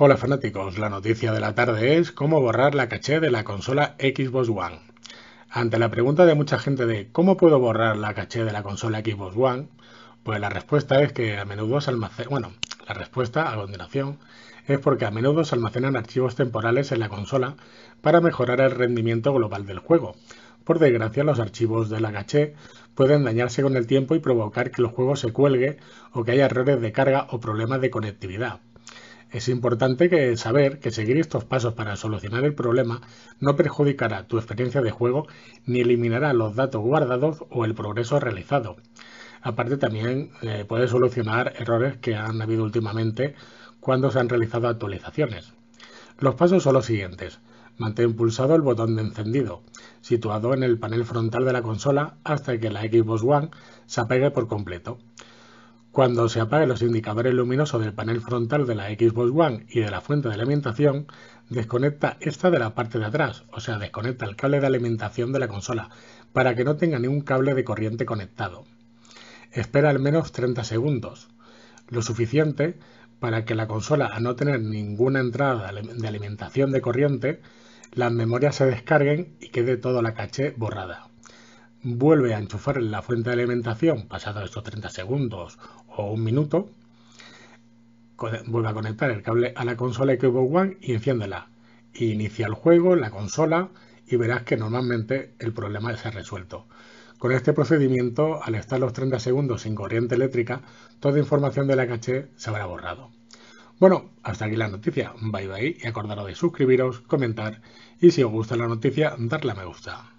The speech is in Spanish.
Hola fanáticos, la noticia de la tarde es cómo borrar la caché de la consola Xbox One. Ante la pregunta de mucha gente de ¿cómo puedo borrar la caché de la consola Xbox One? Pues la respuesta es que a menudo se almacenan, bueno, la respuesta a continuación es porque a menudo se almacenan archivos temporales en la consola para mejorar el rendimiento global del juego. Por desgracia, los archivos de la caché pueden dañarse con el tiempo y provocar que el juego se cuelgue o que haya errores de carga o problemas de conectividad. Es importante saber que seguir estos pasos para solucionar el problema no perjudicará tu experiencia de juego ni eliminará los datos guardados o el progreso realizado. Aparte también puedes eh, puede solucionar errores que han habido últimamente cuando se han realizado actualizaciones. Los pasos son los siguientes. Mantén pulsado el botón de encendido, situado en el panel frontal de la consola hasta que la Xbox One se apague por completo. Cuando se apaguen los indicadores luminosos del panel frontal de la Xbox One y de la fuente de alimentación, desconecta esta de la parte de atrás, o sea, desconecta el cable de alimentación de la consola, para que no tenga ningún cable de corriente conectado. Espera al menos 30 segundos, lo suficiente para que la consola, al no tener ninguna entrada de alimentación de corriente, las memorias se descarguen y quede toda la caché borrada vuelve a enchufar la fuente de alimentación pasados estos 30 segundos o un minuto, vuelve a conectar el cable a la consola Xbox One y enciéndela. Inicia el juego, la consola y verás que normalmente el problema se ha resuelto. Con este procedimiento, al estar los 30 segundos sin corriente eléctrica, toda información de la caché se habrá borrado. Bueno, hasta aquí la noticia. Bye bye y acordaros de suscribiros, comentar y si os gusta la noticia, darle a me gusta.